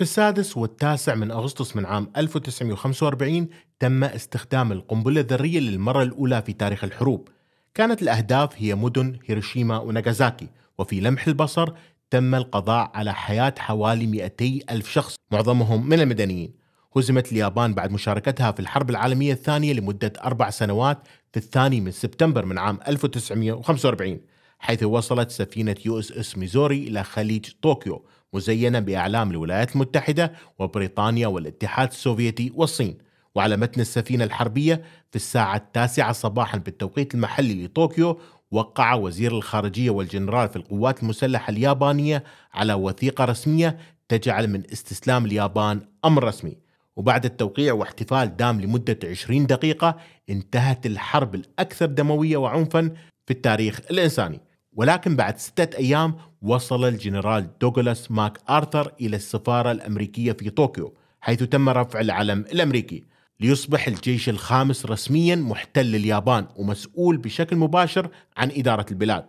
في السادس والتاسع من أغسطس من عام 1945 تم استخدام القنبلة الذرية للمرة الأولى في تاريخ الحروب كانت الأهداف هي مدن هيروشيما وناغازاكي وفي لمح البصر تم القضاء على حياة حوالي 200 ألف شخص معظمهم من المدنيين هزمت اليابان بعد مشاركتها في الحرب العالمية الثانية لمدة أربع سنوات في الثاني من سبتمبر من عام 1945 حيث وصلت سفينة يو اس اس ميزوري إلى خليج طوكيو مزينة بأعلام الولايات المتحدة وبريطانيا والاتحاد السوفيتي والصين وعلى متن السفينة الحربية في الساعة التاسعة صباحا بالتوقيت المحلي لطوكيو وقع وزير الخارجية والجنرال في القوات المسلحة اليابانية على وثيقة رسمية تجعل من استسلام اليابان أمر رسمي وبعد التوقيع واحتفال دام لمدة 20 دقيقة انتهت الحرب الأكثر دموية وعنفا في التاريخ الإنساني ولكن بعد ستة أيام وصل الجنرال دوغلاس ماك آرثر إلى السفارة الأمريكية في طوكيو حيث تم رفع العلم الأمريكي ليصبح الجيش الخامس رسميا محتل اليابان ومسؤول بشكل مباشر عن إدارة البلاد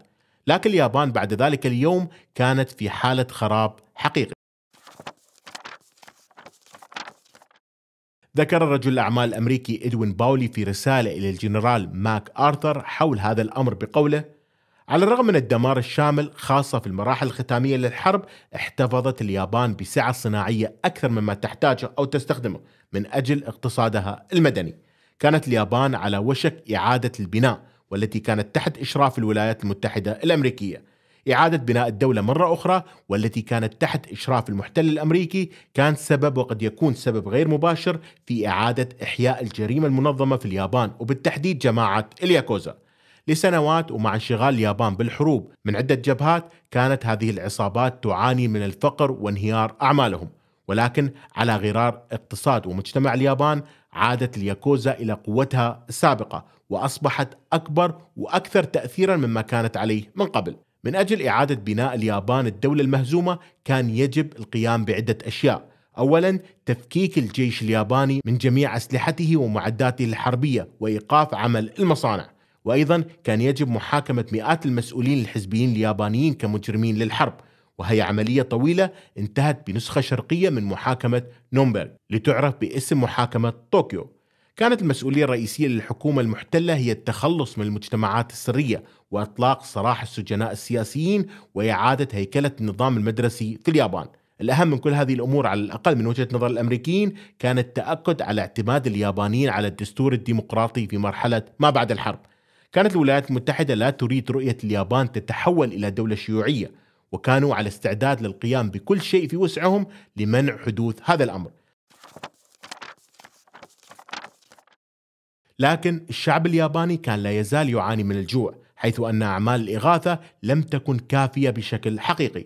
لكن اليابان بعد ذلك اليوم كانت في حالة خراب حقيقي ذكر رجل الأعمال الأمريكي إدوين باولي في رسالة إلى الجنرال ماك آرثر حول هذا الأمر بقوله على الرغم من الدمار الشامل خاصة في المراحل الختامية للحرب احتفظت اليابان بسعة صناعية أكثر مما تحتاجه أو تستخدمه من أجل اقتصادها المدني كانت اليابان على وشك إعادة البناء والتي كانت تحت إشراف الولايات المتحدة الأمريكية إعادة بناء الدولة مرة أخرى والتي كانت تحت إشراف المحتل الأمريكي كان سبب وقد يكون سبب غير مباشر في إعادة إحياء الجريمة المنظمة في اليابان وبالتحديد جماعة الياكوزا لسنوات ومع انشغال اليابان بالحروب من عدة جبهات كانت هذه العصابات تعاني من الفقر وانهيار أعمالهم ولكن على غرار اقتصاد ومجتمع اليابان عادت الياكوزا إلى قوتها السابقة وأصبحت أكبر وأكثر تأثيرا مما كانت عليه من قبل من أجل إعادة بناء اليابان الدولة المهزومة كان يجب القيام بعدة أشياء اولا تفكيك الجيش الياباني من جميع اسلحته ومعداته الحربيه وايقاف عمل المصانع وأيضا كان يجب محاكمة مئات المسؤولين الحزبيين اليابانيين كمجرمين للحرب وهي عملية طويلة انتهت بنسخة شرقية من محاكمة نومبل لتعرف باسم محاكمة طوكيو كانت المسؤولية الرئيسية للحكومة المحتلة هي التخلص من المجتمعات السرية وإطلاق سراح السجناء السياسيين وإعادة هيكلة النظام المدرسي في اليابان الأهم من كل هذه الأمور على الأقل من وجهة نظر الأمريكيين كان التأكد على اعتماد اليابانيين على الدستور الديمقراطي في مرحلة ما بعد الحرب كانت الولايات المتحدة لا تريد رؤية اليابان تتحول إلى دولة شيوعية وكانوا على استعداد للقيام بكل شيء في وسعهم لمنع حدوث هذا الأمر لكن الشعب الياباني كان لا يزال يعاني من الجوع حيث أن أعمال الإغاثة لم تكن كافية بشكل حقيقي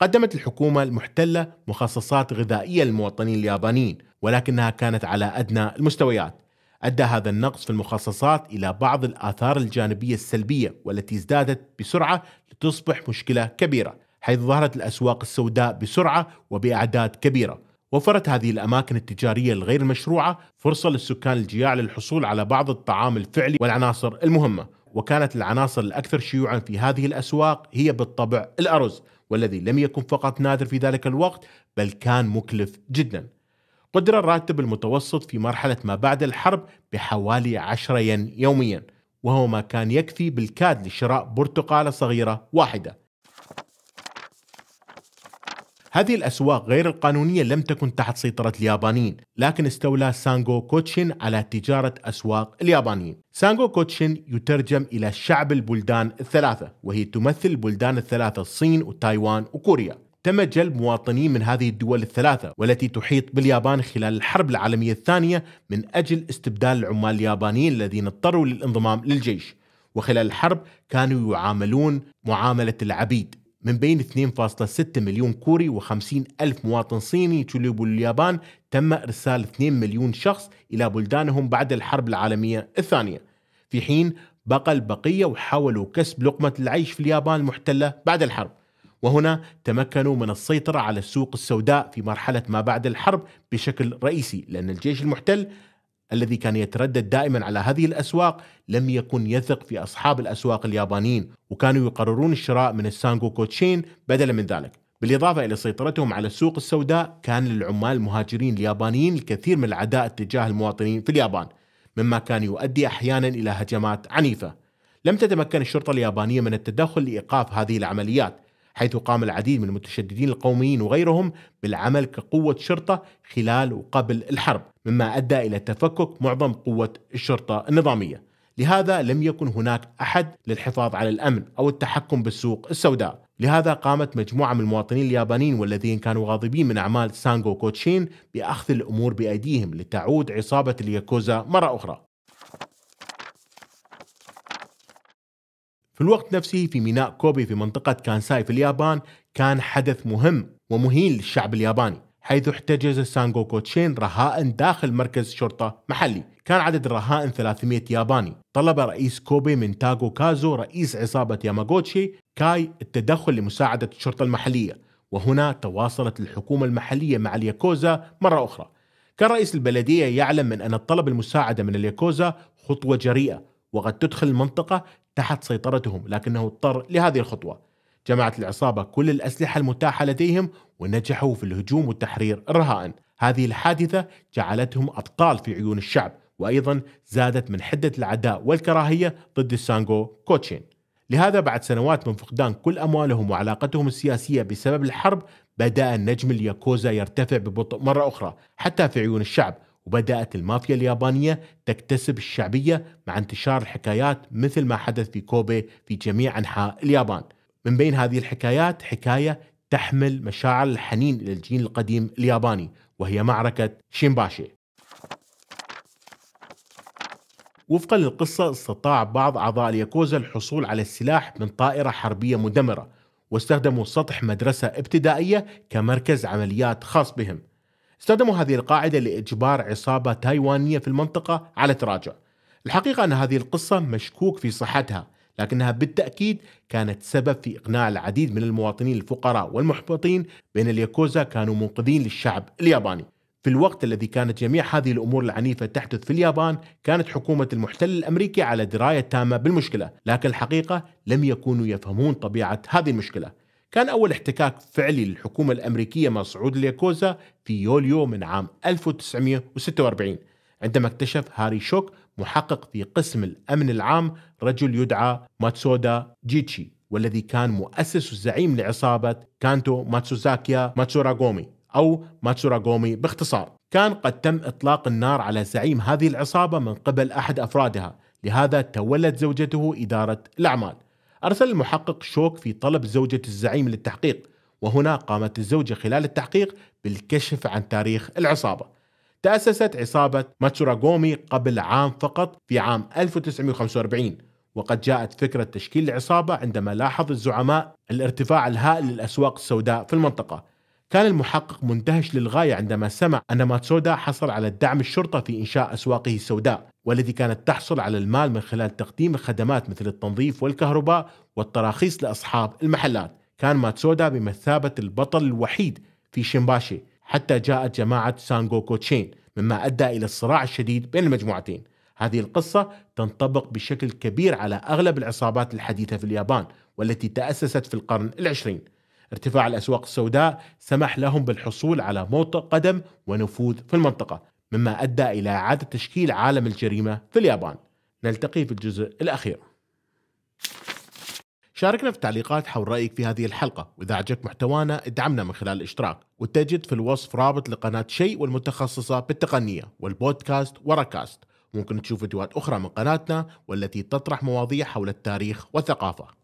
قدمت الحكومة المحتلة مخصصات غذائية للمواطنين اليابانيين ولكنها كانت على أدنى المستويات أدى هذا النقص في المخصصات إلى بعض الآثار الجانبية السلبية والتي ازدادت بسرعة لتصبح مشكلة كبيرة حيث ظهرت الأسواق السوداء بسرعة وبأعداد كبيرة وفرت هذه الأماكن التجارية الغير مشروعة فرصة للسكان الجياع للحصول على بعض الطعام الفعلي والعناصر المهمة وكانت العناصر الأكثر شيوعا في هذه الأسواق هي بالطبع الأرز والذي لم يكن فقط نادر في ذلك الوقت بل كان مكلف جداً قدر الراتب المتوسط في مرحلة ما بعد الحرب بحوالي 10 ين يوميا وهو ما كان يكفي بالكاد لشراء برتقالة صغيرة واحدة هذه الأسواق غير القانونية لم تكن تحت سيطرة اليابانيين لكن استولى سانغو كوتشين على تجارة أسواق اليابانيين سانغو كوتشين يترجم إلى شعب البلدان الثلاثة وهي تمثل البلدان الثلاثة الصين وتايوان وكوريا تم جلب مواطنين من هذه الدول الثلاثة والتي تحيط باليابان خلال الحرب العالمية الثانية من أجل استبدال العمال اليابانيين الذين اضطروا للانضمام للجيش وخلال الحرب كانوا يعاملون معاملة العبيد من بين 2.6 مليون كوري و50 ألف مواطن صيني جلبوا لليابان تم إرسال 2 مليون شخص إلى بلدانهم بعد الحرب العالمية الثانية في حين بقى البقية وحاولوا كسب لقمة العيش في اليابان المحتلة بعد الحرب وهنا تمكنوا من السيطرة على السوق السوداء في مرحلة ما بعد الحرب بشكل رئيسي لأن الجيش المحتل الذي كان يتردد دائما على هذه الأسواق لم يكن يثق في أصحاب الأسواق اليابانيين وكانوا يقررون الشراء من السانغو كوتشين بدلا من ذلك بالإضافة إلى سيطرتهم على السوق السوداء كان للعمال المهاجرين اليابانيين الكثير من العداء تجاه المواطنين في اليابان مما كان يؤدي أحيانا إلى هجمات عنيفة لم تتمكن الشرطة اليابانية من التدخل لإيقاف هذه العمليات حيث قام العديد من المتشددين القوميين وغيرهم بالعمل كقوة شرطة خلال وقبل الحرب مما أدى إلى تفكك معظم قوة الشرطة النظامية لهذا لم يكن هناك أحد للحفاظ على الأمن أو التحكم بالسوق السوداء لهذا قامت مجموعة من المواطنين اليابانيين والذين كانوا غاضبين من أعمال سانغو كوتشين بأخذ الأمور بأيديهم لتعود عصابة الياكوزا مرة أخرى في الوقت نفسه في ميناء كوبي في منطقة كانساي في اليابان كان حدث مهم ومهين للشعب الياباني حيث احتجز سانغوكو تشين رهائن داخل مركز شرطة محلي كان عدد الرهائن 300 ياباني طلب رئيس كوبي من تاغو كازو رئيس عصابة ياماغوتشي كاي التدخل لمساعدة الشرطة المحلية وهنا تواصلت الحكومة المحلية مع الياكوزا مرة أخرى كان رئيس البلدية يعلم من أن طلب المساعدة من الياكوزا خطوة جريئة وقد تدخل المنطقة تحت سيطرتهم لكنه اضطر لهذه الخطوة جمعت العصابة كل الأسلحة المتاحة لديهم ونجحوا في الهجوم والتحرير الرهائن هذه الحادثة جعلتهم أبطال في عيون الشعب وأيضا زادت من حدة العداء والكراهية ضد السانغو كوتشين لهذا بعد سنوات من فقدان كل أموالهم وعلاقتهم السياسية بسبب الحرب بدأ نجم الياكوزا يرتفع ببطء مرة أخرى حتى في عيون الشعب وبدأت المافيا اليابانية تكتسب الشعبية مع انتشار الحكايات مثل ما حدث في كوبي في جميع أنحاء اليابان من بين هذه الحكايات حكاية تحمل مشاعر الحنين إلى الجين القديم الياباني وهي معركة شينباشي وفقا للقصة استطاع بعض أعضاء اليكوزا الحصول على السلاح من طائرة حربية مدمرة واستخدموا سطح مدرسة ابتدائية كمركز عمليات خاص بهم استخدموا هذه القاعدة لإجبار عصابة تايوانية في المنطقة على التراجع الحقيقة أن هذه القصة مشكوك في صحتها لكنها بالتأكيد كانت سبب في إقناع العديد من المواطنين الفقراء والمحبطين بأن الياكوزا كانوا منقذين للشعب الياباني في الوقت الذي كانت جميع هذه الامور العنيفه تحدث في اليابان، كانت حكومه المحتل الامريكي على درايه تامه بالمشكله، لكن الحقيقه لم يكونوا يفهمون طبيعه هذه المشكله، كان أول احتكاك فعلي للحكومة الأمريكية مع صعود الياكوزا في يوليو من عام 1946 عندما اكتشف هاري شوك محقق في قسم الأمن العام رجل يدعى ماتسودا جيتشي والذي كان مؤسس الزعيم لعصابة كانتو ماتسوزاكيا ماتسوراغومي أو ماتسوراغومي باختصار كان قد تم إطلاق النار على زعيم هذه العصابة من قبل أحد أفرادها لهذا تولت زوجته إدارة الأعمال أرسل المحقق شوك في طلب زوجة الزعيم للتحقيق وهنا قامت الزوجة خلال التحقيق بالكشف عن تاريخ العصابة تأسست عصابة ماتسوراغومي قبل عام فقط في عام 1945 وقد جاءت فكرة تشكيل العصابة عندما لاحظ الزعماء الارتفاع الهائل للأسواق السوداء في المنطقة كان المحقق مندهش للغاية عندما سمع أن ماتسودا حصل على الدعم الشرطة في إنشاء أسواقه السوداء والذي كانت تحصل على المال من خلال تقديم الخدمات مثل التنظيف والكهرباء والتراخيص لأصحاب المحلات كان ماتسودا بمثابة البطل الوحيد في شيمباشي حتى جاءت جماعة سانغوكو تشين مما أدى إلى الصراع الشديد بين المجموعتين هذه القصة تنطبق بشكل كبير على أغلب العصابات الحديثة في اليابان والتي تأسست في القرن العشرين ارتفاع الأسواق السوداء سمح لهم بالحصول على موطئ قدم ونفوذ في المنطقة مما أدى إلى إعادة تشكيل عالم الجريمة في اليابان نلتقي في الجزء الأخير شاركنا في التعليقات حول رأيك في هذه الحلقة وإذا عجبك محتوانا ادعمنا من خلال الاشتراك وتجد في الوصف رابط لقناة شيء والمتخصصة بالتقنية والبودكاست وراكاست ممكن تشوف فيديوهات أخرى من قناتنا والتي تطرح مواضيع حول التاريخ والثقافة